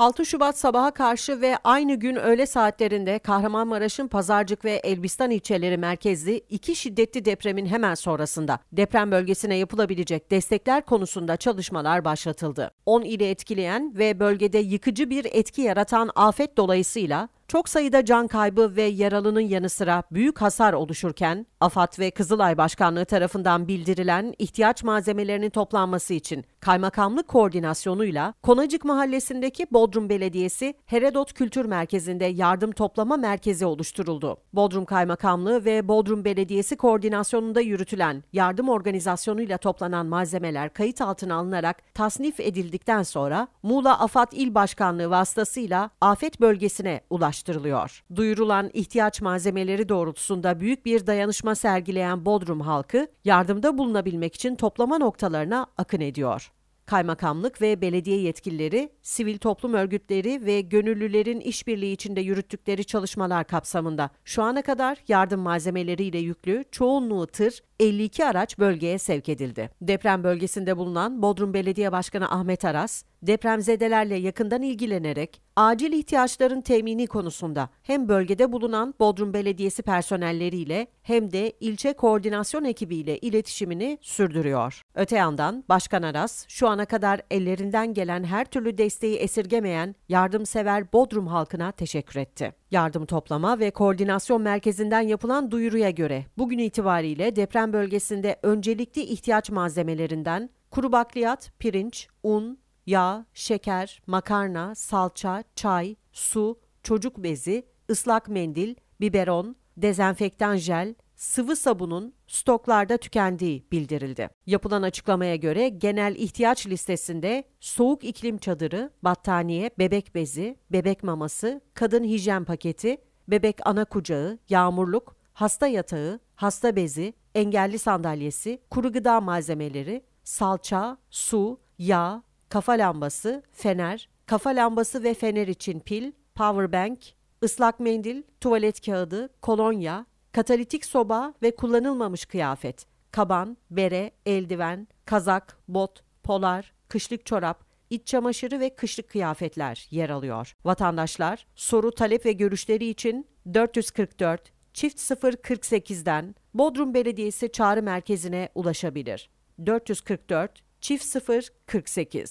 6 Şubat sabaha karşı ve aynı gün öğle saatlerinde Kahramanmaraş'ın Pazarcık ve Elbistan ilçeleri merkezli iki şiddetli depremin hemen sonrasında deprem bölgesine yapılabilecek destekler konusunda çalışmalar başlatıldı. 10 ile etkileyen ve bölgede yıkıcı bir etki yaratan afet dolayısıyla çok sayıda can kaybı ve yaralının yanı sıra büyük hasar oluşurken AFAD ve Kızılay Başkanlığı tarafından bildirilen ihtiyaç malzemelerinin toplanması için kaymakamlık koordinasyonuyla Konacık Mahallesi'ndeki Bodrum Belediyesi Heredot Kültür Merkezi'nde yardım toplama merkezi oluşturuldu. Bodrum Kaymakamlığı ve Bodrum Belediyesi koordinasyonunda yürütülen yardım organizasyonuyla toplanan malzemeler kayıt altına alınarak tasnif edildikten sonra Muğla AFAD İl Başkanlığı vasıtasıyla afet bölgesine ulaştı araştırılıyor. Duyurulan ihtiyaç malzemeleri doğrultusunda büyük bir dayanışma sergileyen Bodrum halkı yardımda bulunabilmek için toplama noktalarına akın ediyor. Kaymakamlık ve belediye yetkilileri, sivil toplum örgütleri ve gönüllülerin işbirliği içinde yürüttükleri çalışmalar kapsamında şu ana kadar yardım malzemeleriyle yüklü çoğunluğu tır 52 araç bölgeye sevk edildi. Deprem bölgesinde bulunan Bodrum Belediye Başkanı Ahmet Aras, depremzedelerle yakından ilgilenerek acil ihtiyaçların temini konusunda hem bölgede bulunan Bodrum Belediyesi personelleriyle hem de ilçe koordinasyon ekibiyle iletişimini sürdürüyor. Öte yandan Başkan Aras şu ana kadar ellerinden gelen her türlü desteği esirgemeyen yardımsever Bodrum halkına teşekkür etti. Yardım Toplama ve Koordinasyon Merkezi'nden yapılan duyuruya göre bugün itibariyle deprem bölgesinde öncelikli ihtiyaç malzemelerinden kuru bakliyat, pirinç, un, yağ, şeker, makarna, salça, çay, su, çocuk bezi, ıslak mendil, biberon, dezenfektan jel, sıvı sabunun stoklarda tükendiği bildirildi. Yapılan açıklamaya göre genel ihtiyaç listesinde soğuk iklim çadırı, battaniye, bebek bezi, bebek maması, kadın hijyen paketi, bebek ana kucağı, yağmurluk, hasta yatağı, hasta bezi, engelli sandalyesi, kuru gıda malzemeleri, salça, su, yağ, kafa lambası, fener, kafa lambası ve fener için pil, power bank, ıslak mendil, tuvalet kağıdı, kolonya, katalitik soba ve kullanılmamış kıyafet, kaban, bere, eldiven, kazak, bot, polar, kışlık çorap, iç çamaşırı ve kışlık kıyafetler yer alıyor. Vatandaşlar soru, talep ve görüşleri için 444 çift 048'den Bodrum Belediyesi çağrı merkezine ulaşabilir. 444 çift 0 48